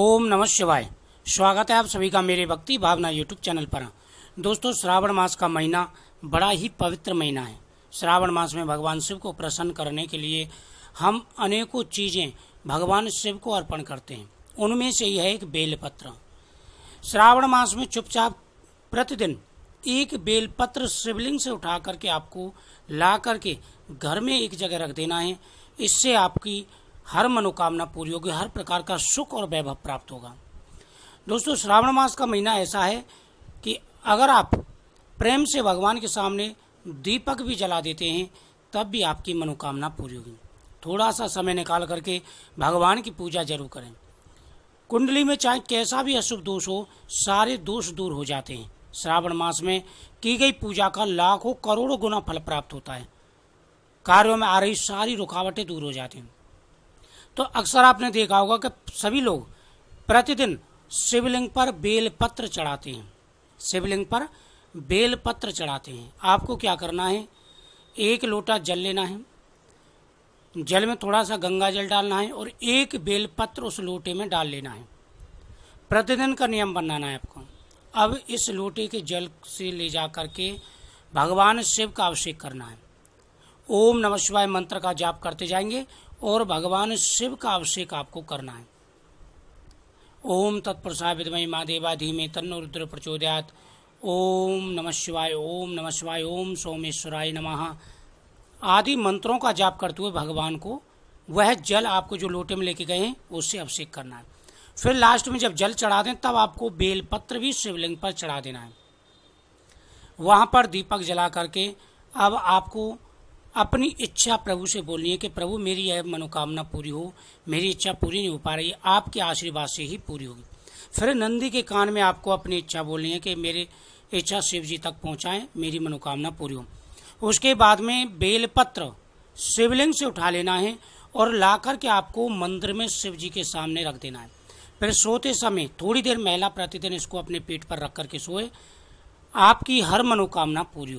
ओम नमः शिवाय स्वागत है आप सभी का मेरे भक्ति भावना यूट्यूब चैनल पर दोस्तों श्रावण मास का महीना बड़ा ही पवित्र महीना है श्रावण मास में भगवान शिव को प्रसन्न करने के लिए हम अनेकों चीज़ें भगवान शिव को अर्पण करते हैं उनमें से यह एक बेलपत्र श्रावण मास में चुपचाप प्रतिदिन एक बेलपत्र शिवलिंग से उठा करके आपको ला करके घर में एक जगह रख देना है इससे आपकी हर मनोकामना पूरी होगी हर प्रकार का सुख और वैभव प्राप्त होगा दोस्तों श्रावण मास का महीना ऐसा है कि अगर आप प्रेम से भगवान के सामने दीपक भी जला देते हैं तब भी आपकी मनोकामना पूरी होगी थोड़ा सा समय निकाल करके भगवान की पूजा जरूर करें कुंडली में चाहे कैसा भी अशुभ दोष हो सारे दोष दूर हो जाते हैं श्रावण मास में की गई पूजा का लाखों करोड़ों गुना फल प्राप्त होता है कार्यों में आ रही सारी रुकावटें दूर हो जाती हैं तो अक्सर आपने देखा होगा कि सभी लोग प्रतिदिन शिवलिंग पर बेलपत्र चढ़ाते हैं शिवलिंग पर बेलपत्र चढ़ाते हैं आपको क्या करना है एक लोटा जल लेना है जल में थोड़ा सा गंगा जल डालना है और एक बेलपत्र उस लोटे में डाल लेना है प्रतिदिन का नियम बनाना है आपको अब इस लोटे के जल से ले जा करके भगवान शिव का अभिषेक करना है ओम नमः शिवाय मंत्र का जाप करते जाएंगे और भगवान शिव का अभिषेक आपको करना है ओम तत्प्रसा विदमय देवा धीमे तन्न रुद्र प्रचोदयात ओम नमः शिवाय ओम नमः शिवाय ओम सोमेश्वराय नमः आदि मंत्रों का जाप करते हुए भगवान को वह जल आपको जो लोटे में लेके गए हैं उससे अभिषेक करना है फिर लास्ट में जब जल चढ़ा दें तब आपको बेलपत्र भी शिवलिंग पर चढ़ा देना है वहाँ पर दीपक जला करके अब आपको अपनी इच्छा प्रभु से बोलनी है कि प्रभु मेरी यह मनोकामना पूरी हो मेरी इच्छा पूरी नहीं हो पा रही आपके आशीर्वाद से ही पूरी होगी फिर नंदी के कान में आपको अपनी इच्छा बोलनी है कि मेरी इच्छा शिव जी तक पहुँचाएँ मेरी मनोकामना पूरी हो उसके बाद में बेलपत्र शिवलिंग से उठा लेना है और लाकर के आपको मंदिर में शिव जी के सामने रख देना है फिर सोते समय थोड़ी देर महिला प्रतिदिन इसको अपने पेट पर रख करके सोए आपकी हर मनोकामना पूरी हो